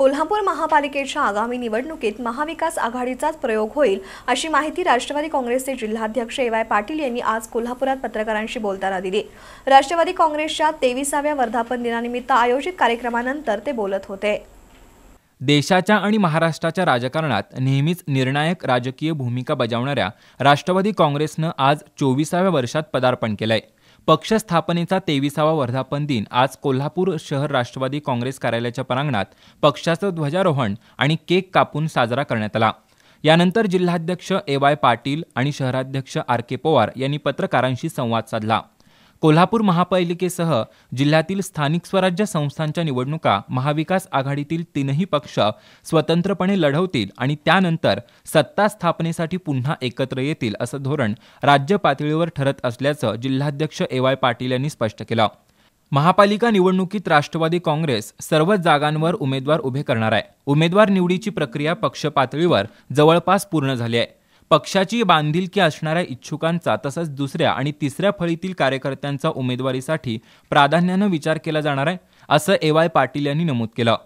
कोल्हापूर महापालिकेच्या आगामी निवडणुकीत महाविकास आघाडीचाच प्रयोग होईल अशी माहिती राष्ट्रवादी काँग्रेसचे जिल्हाध्यक्ष ए वाय पाटील यांनी आज कोल्हापुरात पत्रकारांशी बोलताना दिली राष्ट्रवादी काँग्रेसच्या तेविसाव्या वर्धापन दिनानिमित्त आयोजित कार्यक्रमानंतर ते बोलत होते देशाच्या आणि महाराष्ट्राच्या राजकारणात नेहमीच निर्णायक राजकीय भूमिका बजावणाऱ्या राष्ट्रवादी काँग्रेसनं आज चोवीसाव्या वर्षात पदार्पण केलं आहे पक्षस्थापनेचा तेविसावा वर्धापन दिन आज कोल्हापूर शहर राष्ट्रवादी काँग्रेस कार्यालयाच्या प्रांगणात पक्षाचं ध्वजारोहण आणि केक कापून साजरा करण्यात आला यानंतर जिल्हाध्यक्ष ए वाय पाटील आणि शहराध्यक्ष आर के पवार यांनी पत्रकारांशी संवाद साधला कोल्हापूर महापालिकेसह जिल्ह्यातील स्थानिक स्वराज्य संस्थांच्या निवडणुका महाविकास आघाडीतील तीनही पक्ष स्वतंत्रपणे लढवतील आणि त्यानंतर सत्ता स्थापनेसाठी पुन्हा एकत्र येतील असं धोरण राज्य पातळीवर ठरत असल्याचं जिल्हाध्यक्ष ए वाय पाटील यांनी स्पष्ट केलं महापालिका निवडणुकीत राष्ट्रवादी काँग्रेस सर्वच जागांवर उमेदवार उभे करणार आहे उमेदवार निवडीची प्रक्रिया पक्षपातळीवर जवळपास पूर्ण झाली आहे पक्षाची बांधिलकी असणाऱ्या इच्छुकांचा तसंच दुसऱ्या आणि तिसऱ्या फळीतील कार्यकर्त्यांचा उमेदवारीसाठी प्राधान्यानं विचार केला जाणार आहे असं ए वाय पाटील यांनी नमूद केलं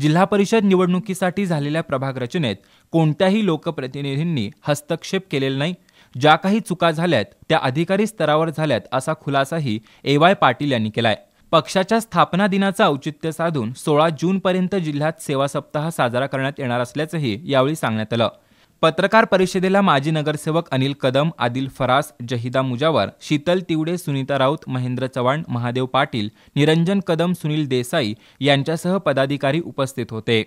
जिल्हा परिषद निवडणुकीसाठी झालेल्या प्रभाग रचनेत कोणत्याही लोकप्रतिनिधींनी हस्तक्षेप केलेला नाही ज्या काही चुका झाल्यात त्या अधिकारी स्तरावर झाल्यात असा खुलासाही ए वाय पाटील यांनी केलाय पक्षाच्या स्थापना दिनाचं औचित्य साधून सोळा जूनपर्यंत जिल्ह्यात सेवा सप्ताह साजरा करण्यात येणार असल्याचंही यावेळी सांगण्यात आलं पत्रकार परिषदेला माजी नगरसेवक अनिल कदम आदिल फरास जहिदा मुजावर शीतल तिवडे सुनीता राऊत महेंद्र चव्हाण महादेव पाटील निरंजन कदम सुनील देसाई यांच्यासह पदाधिकारी उपस्थित होते